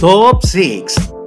Top 6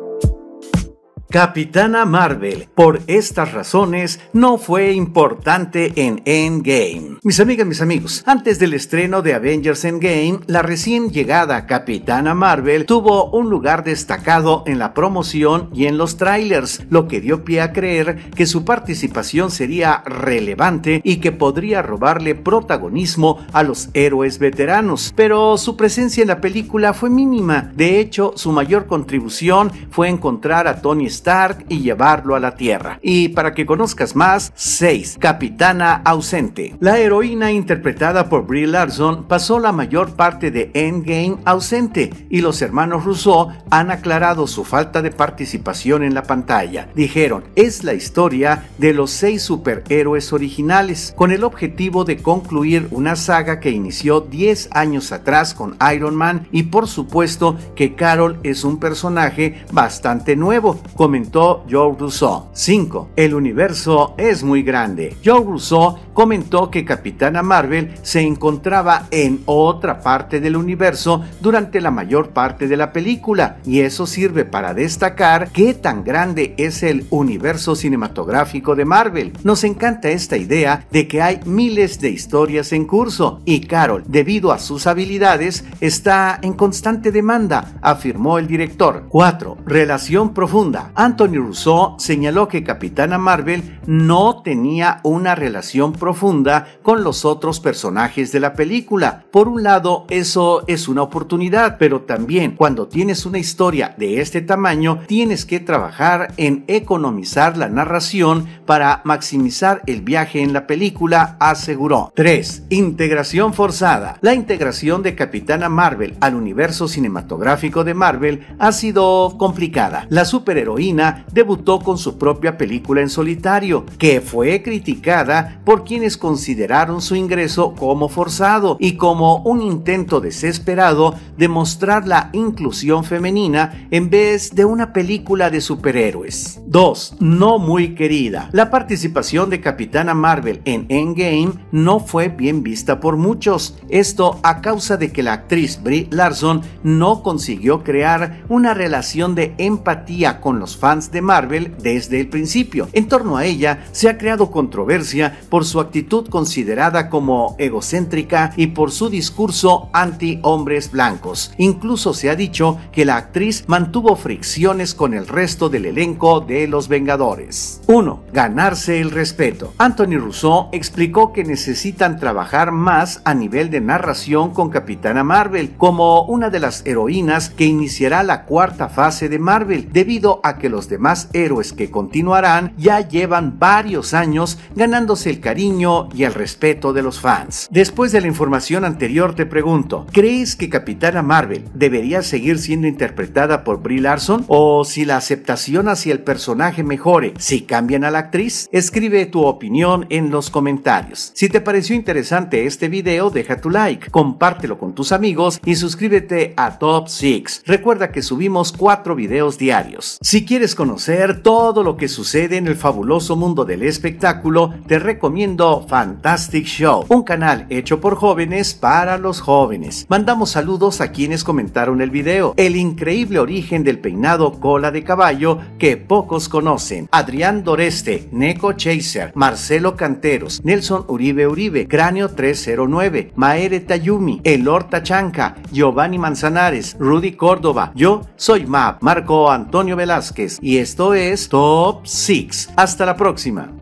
Capitana Marvel, por estas razones, no fue importante en Endgame. Mis amigas, mis amigos, antes del estreno de Avengers Endgame, la recién llegada Capitana Marvel tuvo un lugar destacado en la promoción y en los trailers, lo que dio pie a creer que su participación sería relevante y que podría robarle protagonismo a los héroes veteranos. Pero su presencia en la película fue mínima. De hecho, su mayor contribución fue encontrar a Tony Stark Stark y llevarlo a la Tierra. Y para que conozcas más, 6. Capitana ausente. La heroína interpretada por Brie Larson pasó la mayor parte de Endgame ausente y los hermanos Rousseau han aclarado su falta de participación en la pantalla. Dijeron, es la historia de los seis superhéroes originales, con el objetivo de concluir una saga que inició 10 años atrás con Iron Man y por supuesto que Carol es un personaje bastante nuevo, con comentó Joe Rousseau. 5. El universo es muy grande. Joe Rousseau comentó que Capitana Marvel se encontraba en otra parte del universo durante la mayor parte de la película y eso sirve para destacar qué tan grande es el universo cinematográfico de Marvel. Nos encanta esta idea de que hay miles de historias en curso y Carol, debido a sus habilidades, está en constante demanda, afirmó el director. 4. Relación profunda. Anthony Rousseau señaló que Capitana Marvel no tenía una relación profunda con los otros personajes de la película. Por un lado, eso es una oportunidad, pero también cuando tienes una historia de este tamaño, tienes que trabajar en economizar la narración para maximizar el viaje en la película, aseguró. 3. Integración forzada. La integración de Capitana Marvel al universo cinematográfico de Marvel ha sido complicada. La superheroína debutó con su propia película en solitario, que fue criticada por quienes consideraron su ingreso como forzado y como un intento desesperado de mostrar la inclusión femenina en vez de una película de superhéroes. 2. No muy querida. La participación de Capitana Marvel en Endgame no fue bien vista por muchos, esto a causa de que la actriz Brie Larson no consiguió crear una relación de empatía con los fans de Marvel desde el principio. En torno a ella se ha creado controversia por su actitud considerada como egocéntrica y por su discurso anti hombres blancos. Incluso se ha dicho que la actriz mantuvo fricciones con el resto del elenco de Los Vengadores. 1. Ganarse el respeto. Anthony Rousseau explicó que necesitan trabajar más a nivel de narración con Capitana Marvel como una de las heroínas que iniciará la cuarta fase de Marvel debido a que los demás héroes que continuarán ya llevan varios años ganándose el cariño y el respeto de los fans. Después de la información anterior te pregunto, ¿crees que Capitana Marvel debería seguir siendo interpretada por Brie Larson o si la aceptación hacia el personaje mejore si cambian a la actriz? Escribe tu opinión en los comentarios. Si te pareció interesante este video, deja tu like, compártelo con tus amigos y suscríbete a Top 6. Recuerda que subimos 4 videos diarios. Si quieres conocer todo lo que sucede en el fabuloso mundo del espectáculo, te recomiendo Fantastic Show, un canal hecho por jóvenes para los jóvenes. Mandamos saludos a quienes comentaron el video, el increíble origen del peinado cola de caballo que pocos conocen, Adrián Doreste, Neko Chaser, Marcelo Canteros, Nelson Uribe Uribe, Cráneo 309, Maere Tayumi, Elor Tachanca, Giovanni Manzanares, Rudy Córdoba, yo soy Map, Marco Antonio Velázquez, y esto es Top 6. Hasta la próxima.